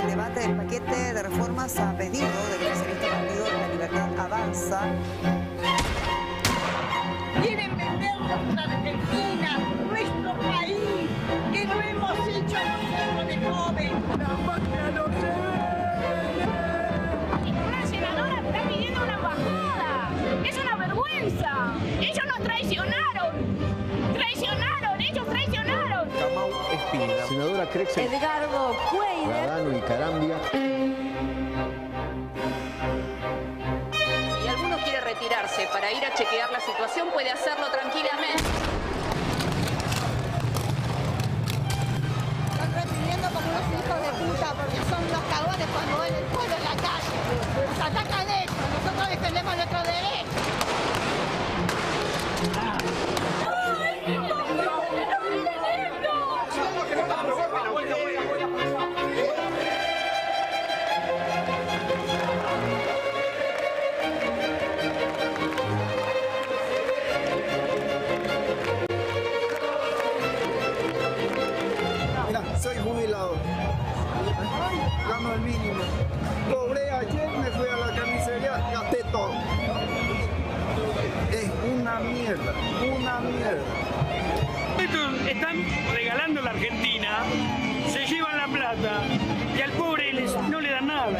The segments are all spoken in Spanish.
el debate del paquete de reformas a pedido que este partido de la libertad avanza. Quieren nuestra Argentina, nuestro país, que no hemos hecho tiempo de joven. La patria no se Una senadora está pidiendo una bajada. Es una vergüenza. Ellos nos traicionaron. senadora Crexel, Edgardo Cuellar, y Carambia. Si alguno quiere retirarse para ir a chequear la situación, puede hacerlo tranquilamente.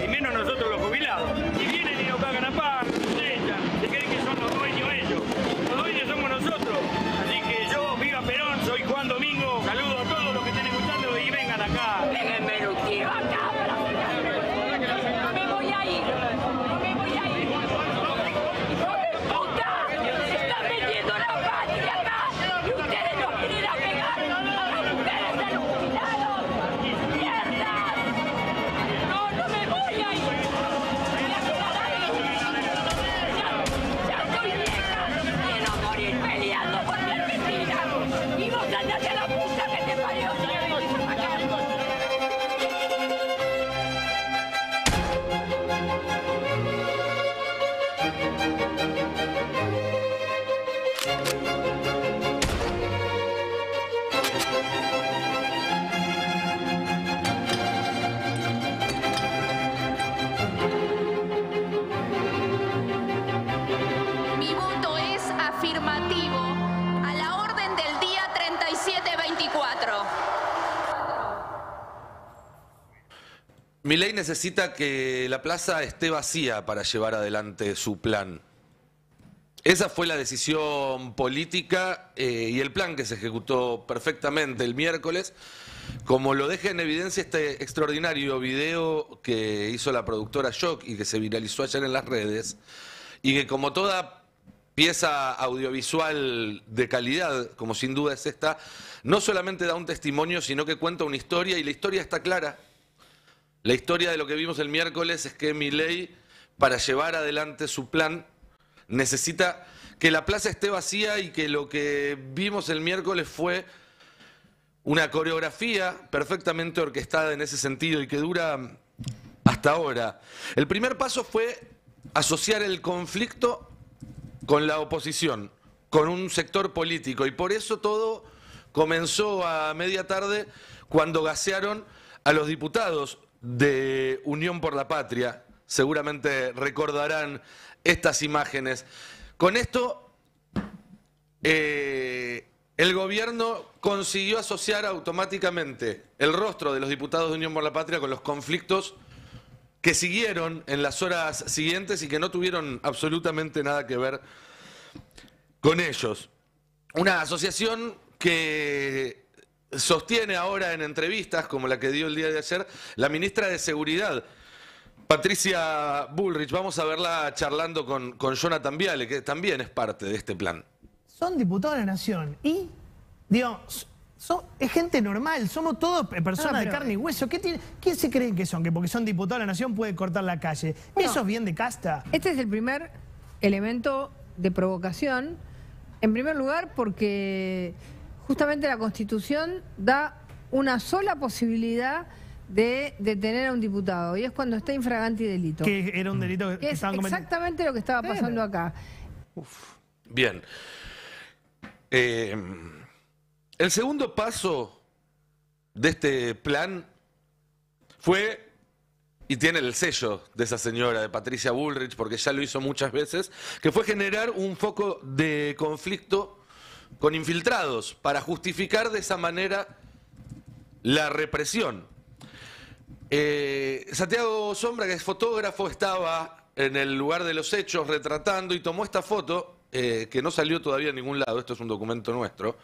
y menos nosotros. afirmativo a la orden del día 3724. ley necesita que la plaza esté vacía para llevar adelante su plan. Esa fue la decisión política eh, y el plan que se ejecutó perfectamente el miércoles. Como lo deja en evidencia este extraordinario video que hizo la productora Shock y que se viralizó ayer en las redes, y que como toda pieza audiovisual de calidad, como sin duda es esta, no solamente da un testimonio, sino que cuenta una historia y la historia está clara. La historia de lo que vimos el miércoles es que Miley para llevar adelante su plan, necesita que la plaza esté vacía y que lo que vimos el miércoles fue una coreografía perfectamente orquestada en ese sentido y que dura hasta ahora. El primer paso fue asociar el conflicto con la oposición, con un sector político. Y por eso todo comenzó a media tarde cuando gasearon a los diputados de Unión por la Patria. Seguramente recordarán estas imágenes. Con esto, eh, el gobierno consiguió asociar automáticamente el rostro de los diputados de Unión por la Patria con los conflictos que siguieron en las horas siguientes y que no tuvieron absolutamente nada que ver con ellos. Una asociación que sostiene ahora en entrevistas, como la que dio el día de ayer, la ministra de Seguridad, Patricia Bullrich. Vamos a verla charlando con, con Jonathan Viale, que también es parte de este plan. Son diputados de la Nación y, digo, es gente normal, somos todos personas de carne y hueso. ¿Quién se creen que son? Que porque son diputados de la Nación puede cortar la calle. Eso es bien de casta. Este es el primer elemento de provocación. En primer lugar, porque justamente la Constitución da una sola posibilidad de detener a un diputado, y es cuando está infragante delito. Que era un delito que, es exactamente lo que estaba pasando acá. Uf. Bien. Eh, el segundo paso de este plan fue, y tiene el sello de esa señora, de Patricia Bullrich, porque ya lo hizo muchas veces, que fue generar un foco de conflicto con infiltrados para justificar de esa manera la represión. Eh, Santiago Sombra, que es fotógrafo, estaba en el lugar de los hechos retratando y tomó esta foto, eh, que no salió todavía a ningún lado, esto es un documento nuestro,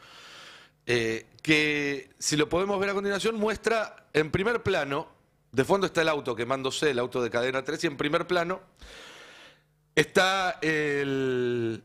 eh, que si lo podemos ver a continuación, muestra en primer plano, de fondo está el auto quemándose, el auto de cadena 3, y en primer plano está el,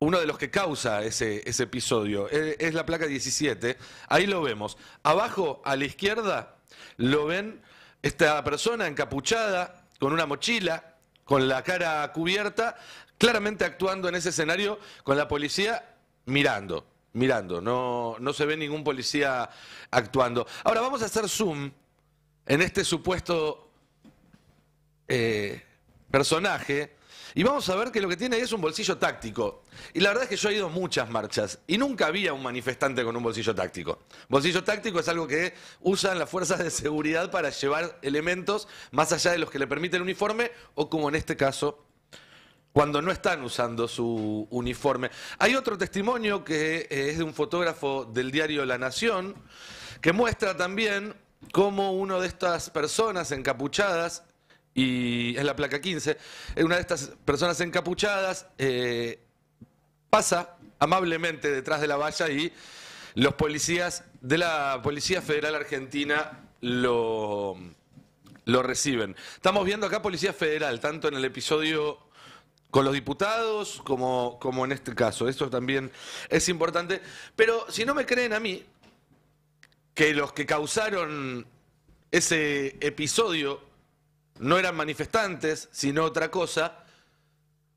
uno de los que causa ese, episodio, eh, es la placa 17, ahí lo vemos. Abajo, a la izquierda, lo ven esta persona encapuchada, con una mochila, con la cara cubierta, claramente actuando en ese escenario con la policía mirando mirando, no, se ve ningún policía actuando. Ahora vamos a hacer zoom en este supuesto eh, personaje y vamos a ver que lo que tiene ahí es un bolsillo táctico. Y la verdad es que yo he ido a muchas marchas y nunca había un manifestante con un bolsillo táctico. Bolsillo táctico es algo que usan las fuerzas de seguridad para llevar elementos más allá de los que le permite el uniforme o como en este caso cuando no están usando su uniforme. Hay otro testimonio que eh, es de un fotógrafo del diario La Nación, que muestra también cómo una de estas personas encapuchadas, y es la placa 15, eh, una de estas personas encapuchadas eh, pasa amablemente detrás de la valla y los policías de la Policía Federal Argentina lo, lo reciben. Estamos viendo acá Policía Federal, tanto en el episodio con los diputados, como, como en este caso. eso también es importante. Pero si no me creen a mí, que los que causaron ese episodio no eran manifestantes, sino otra cosa,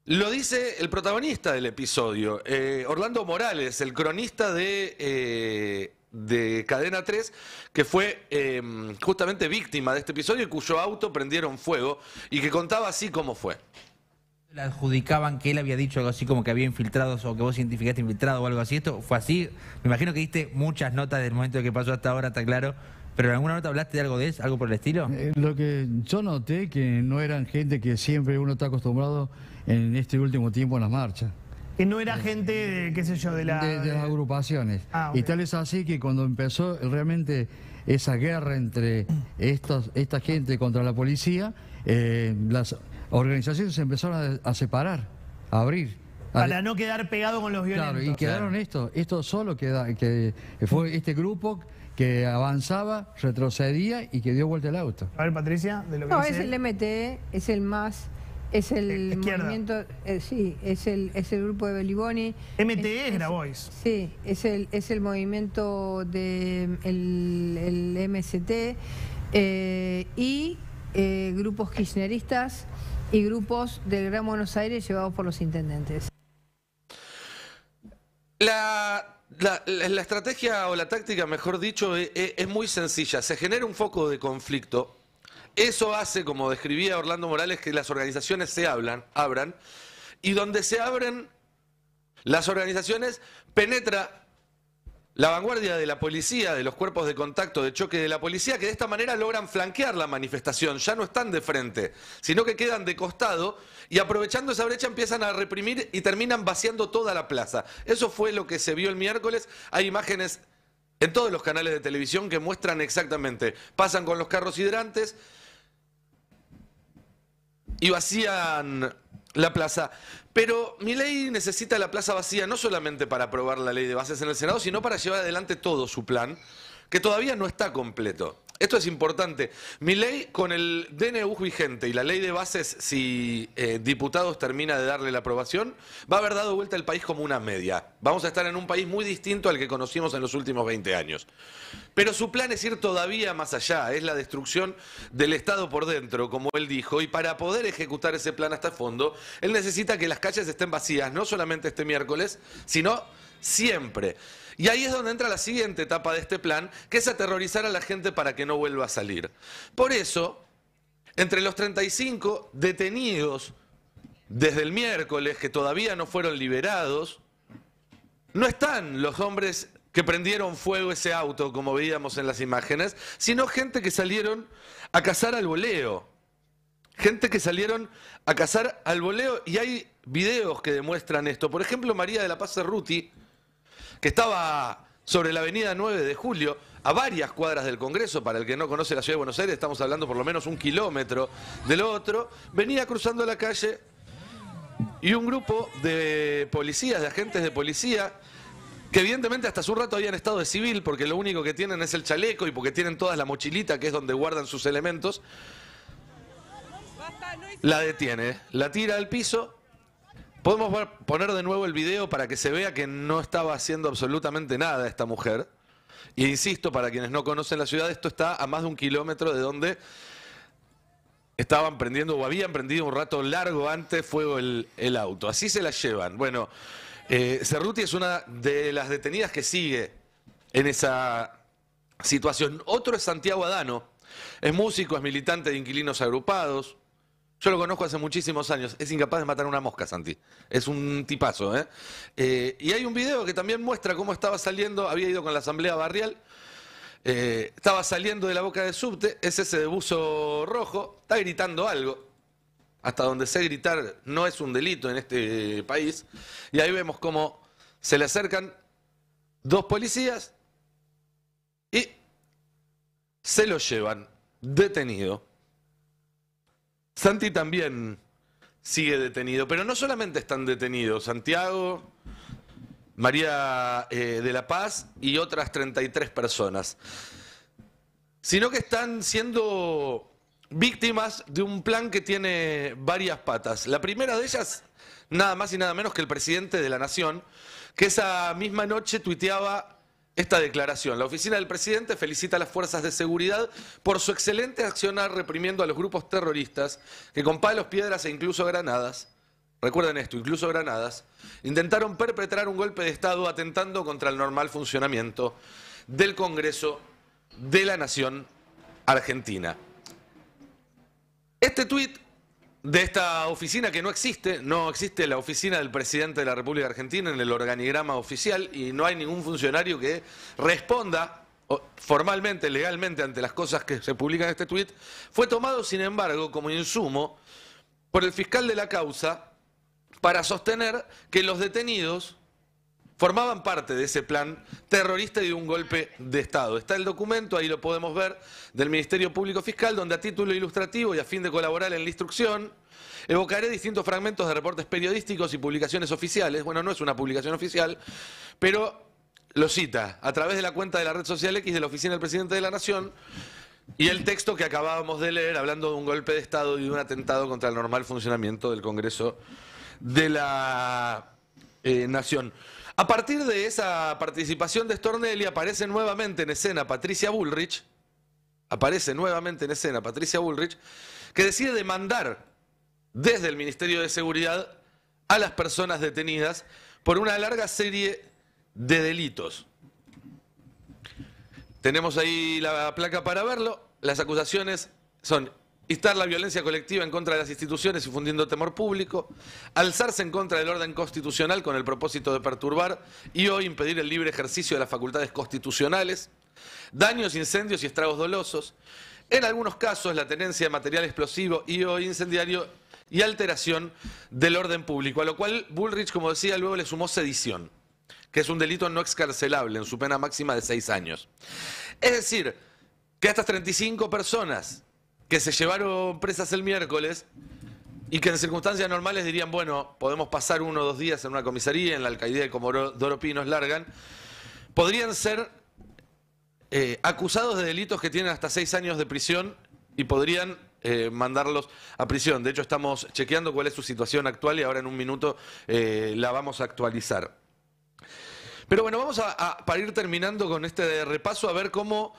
lo dice el protagonista del episodio, eh, Orlando Morales, el cronista de... Eh, de Cadena 3, que fue em, justamente víctima de este episodio y cuyo auto prendieron fuego y que contaba así como fue. Le adjudicaban que él había dicho algo así como que había infiltrados o que vos identificaste infiltrado o algo así. ¿Esto fue así? Me imagino que diste muchas notas del momento que pasó hasta ahora, está claro. ¿Pero en alguna nota hablaste de algo de eso, algo por el estilo? Eh, lo que yo noté que no eran gente que siempre uno está acostumbrado en este último tiempo en las marchas. Que no era gente, de, qué sé yo, de, la... de, las agrupaciones. Ah, y tal es así que cuando empezó realmente esa guerra entre estos, esta gente contra la policía, eh, las organizaciones se empezaron a, separar, a abrir. Para no quedar pegado con los violentos. Claro, y quedaron esto, esto solo queda, que fue este grupo que avanzaba, retrocedía y que dio vuelta el auto. A ver, Patricia, de lo que No, es el MTE es el más es el eh, movimiento, eh, sí, es el, es el grupo de Beliboni. MTE es, Voice Sí, es el, es el movimiento de el, el MST eh, y grupos kirchneristas y grupos del Gran Buenos Aires llevados por los intendentes. La, la, estrategia o la táctica, mejor dicho, es, e, es muy sencilla. Se genera un foco de conflicto. Eso hace, como describía Orlando Morales, que las organizaciones se hablan, abran. Y donde se abren las organizaciones, penetra la vanguardia de la policía, de los cuerpos de contacto, de choque de la policía, que de esta manera logran flanquear la manifestación. Ya no están de frente, sino que quedan de costado y aprovechando esa brecha empiezan a reprimir y terminan vaciando toda la plaza. Eso fue lo que se vio el miércoles. Hay imágenes en todos los canales de televisión que muestran exactamente. Pasan con los carros hidrantes y vacían la plaza. Pero mi ley necesita la plaza vacía no solamente para aprobar la ley de bases en el Senado, sino para llevar adelante todo su plan, que todavía no está completo. Esto es importante. Mi ley con el DNU vigente y la ley de bases, si eh, diputados termina de darle la aprobación, va a haber dado vuelta el país como una media. Vamos a estar en un país muy distinto al que conocimos en los últimos 20 años. Pero su plan es ir todavía más allá, es la destrucción del Estado por dentro, como él dijo, y para poder ejecutar ese plan hasta fondo, él necesita que las calles estén vacías, no solamente este miércoles, sino siempre. Y ahí es donde entra la siguiente etapa de este plan, que es aterrorizar a la gente para que no vuelva a salir. Por eso, entre los 35 detenidos desde el miércoles, que todavía no fueron liberados, no están los hombres que prendieron fuego ese auto, como veíamos en las imágenes, sino gente que salieron a cazar al voleo. Gente que salieron a cazar al voleo y hay videos que demuestran esto. Por ejemplo, María de la Paz Ruti que estaba sobre la avenida 9 de julio, a varias cuadras del Congreso, para el que no conoce la ciudad de Buenos Aires, estamos hablando por lo menos un kilómetro del otro, venía cruzando la calle y un grupo de policías, de agentes de policía, que evidentemente hasta su rato habían estado de civil, porque lo único que tienen es el chaleco y porque tienen todas la mochilita, que es donde guardan sus elementos, la detiene, la tira al piso Podemos poner de nuevo el video para que se vea que no estaba haciendo absolutamente nada esta mujer. Y e insisto, para quienes no conocen la ciudad, esto está a más de un kilómetro de donde estaban prendiendo o habían prendido un rato largo antes fuego el, auto. Así se la llevan. Bueno, eh, Cerruti es una de las detenidas que sigue en esa situación. Otro es Santiago Adano. Es músico, es militante de inquilinos agrupados. Yo lo conozco hace muchísimos años. Es incapaz de matar una mosca, Santi. Es un tipazo, ¿eh? Eh, Y hay un video que también muestra cómo estaba saliendo, había ido con la asamblea barrial. Eh, estaba saliendo de la boca de subte, es ese de buzo rojo, está gritando algo. Hasta donde sé gritar no es un delito en este país. Y ahí vemos cómo se le acercan dos policías y se lo llevan detenido. Santi también sigue detenido, pero no solamente están detenidos Santiago, María eh, de la Paz y otras 33 personas, sino que están siendo víctimas de un plan que tiene varias patas. La primera de ellas, nada más y nada menos que el presidente de la Nación, que esa misma noche tuiteaba esta declaración. La oficina del presidente felicita a las fuerzas de seguridad por su excelente accionar reprimiendo a los grupos terroristas que con palos, piedras e incluso granadas, recuerden esto, incluso granadas, intentaron perpetrar un golpe de Estado atentando contra el normal funcionamiento del Congreso de la Nación Argentina. Este tuit de esta oficina que no existe, no existe la oficina del presidente de la República Argentina en el organigrama oficial y no hay ningún funcionario que responda formalmente, legalmente ante las cosas que se publican en este tuit, fue tomado, sin embargo, como insumo por el fiscal de la causa para sostener que los detenidos formaban parte de ese plan terrorista y de un golpe de Estado. Está el documento, ahí lo podemos ver, del Ministerio Público Fiscal, donde a título ilustrativo y a fin de colaborar en la instrucción, evocaré distintos fragmentos de reportes periodísticos y publicaciones oficiales. Bueno, no es una publicación oficial, pero lo cita a través de la cuenta de la red social X de la Oficina del Presidente de la Nación. Y el texto que acabábamos de leer, hablando de un golpe de Estado y de un atentado contra el normal funcionamiento del Congreso de la eh, Nación. A partir de esa participación de Stornelli aparece nuevamente en escena Patricia Bullrich, aparece nuevamente en escena Patricia Bullrich, que decide demandar desde el Ministerio de Seguridad a las personas detenidas por una larga serie de delitos. Tenemos ahí la placa para verlo. Las acusaciones son instar la violencia colectiva en contra de las instituciones y fundiendo temor público, alzarse en contra del orden constitucional con el propósito de perturbar y hoy impedir el libre ejercicio de las facultades constitucionales, daños, incendios y estragos dolosos, en algunos casos la tenencia de material explosivo y o incendiario y alteración del orden público, a lo cual Bullrich, como decía, luego le sumó sedición, que es un delito no excarcelable en su pena máxima de seis años. Es decir, que estas 35 personas que se llevaron presas el miércoles y que en circunstancias normales dirían, bueno, podemos pasar uno o dos días en una comisaría, en la alcaldía de Comodoro nos largan, podrían ser eh, acusados de delitos que tienen hasta seis años de prisión y podrían eh, mandarlos a prisión. De hecho, estamos chequeando cuál es su situación actual y ahora en un minuto eh, la vamos a actualizar. Pero bueno, vamos a, a, ir terminando con este repaso a ver cómo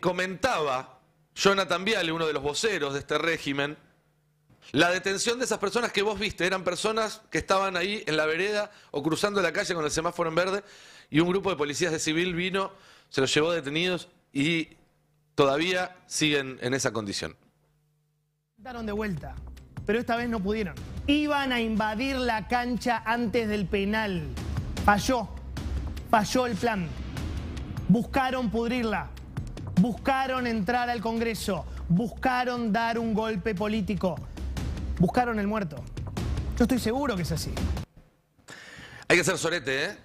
comentaba Jonathan Viale, uno de los voceros de este régimen, la detención de esas personas que vos viste eran personas que estaban ahí en la vereda o cruzando la calle con el semáforo en verde y un grupo de policías de civil vino, se los llevó detenidos y todavía siguen en esa condición. Daron de vuelta, pero esta vez no pudieron. Iban a invadir la cancha antes del penal. Falló, falló el plan. Buscaron pudrirla, buscaron entrar al Congreso, buscaron dar un golpe político, buscaron el muerto. Yo estoy seguro que es así. Hay que ser sorete, ¿eh?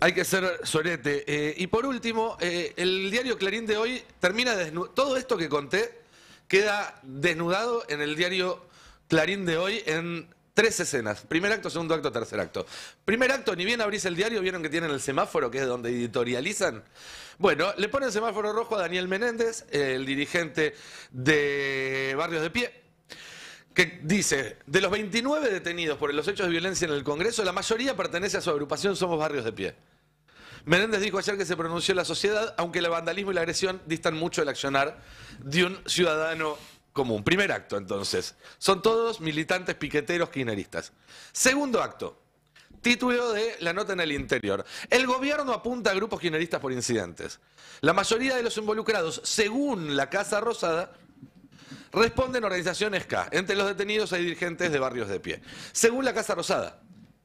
Hay que ser sorete. Eh, y por último, eh, el diario Clarín de hoy termina desnudo. Todo esto que conté queda desnudado en el diario Clarín de hoy en Tres escenas. Primer acto, segundo acto, tercer acto. Primer acto, ni bien abrís el diario, vieron que tienen el semáforo, que es donde editorializan. Bueno, le ponen semáforo rojo a Daniel Menéndez, el dirigente de Barrios de Pie, que dice, de los 29 detenidos por los hechos de violencia en el Congreso, la mayoría pertenece a su agrupación Somos Barrios de Pie. Menéndez dijo ayer que se pronunció la sociedad, aunque el vandalismo y la agresión distan mucho del accionar de un ciudadano común. Primer acto, entonces. Son todos militantes piqueteros kirchneristas. Segundo acto. Título de la nota en el interior. El gobierno apunta a grupos quineristas por incidentes. La mayoría de los involucrados, según la Casa Rosada, responden organizaciones K. Entre los detenidos hay dirigentes de barrios de pie. Según la Casa Rosada.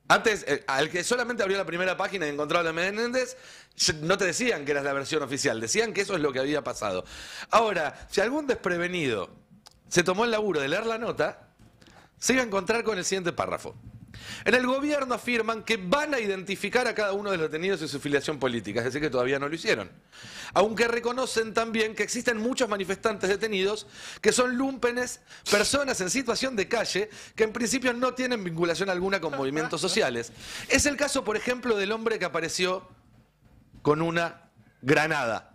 Antes, eh, al que solamente abrió la primera página y encontró a la Menéndez, no te decían que era la versión oficial, decían que eso es lo que había pasado. Ahora, si algún desprevenido se tomó el laburo de leer la nota, se iba a encontrar con el siguiente párrafo. En el gobierno afirman que van a identificar a cada uno de los detenidos y su filiación política, es decir, que todavía no lo hicieron. Aunque reconocen también que existen muchos manifestantes detenidos que son lumpenes, personas en situación de calle, que en principio no tienen vinculación alguna con movimientos sociales. Es el caso, por ejemplo, del hombre que apareció con una granada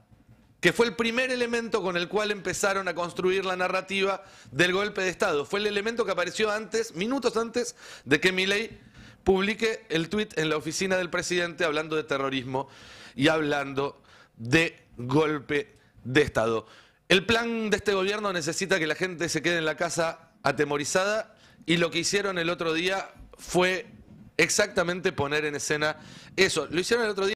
que fue el primer elemento con el cual empezaron a construir la narrativa del golpe de Estado. Fue el elemento que apareció antes, minutos antes de que Miley publique el tuit en la oficina del presidente hablando de terrorismo y hablando de golpe de Estado. El plan de este gobierno necesita que la gente se quede en la casa atemorizada y lo que hicieron el otro día fue exactamente poner en escena eso. Lo hicieron el otro día.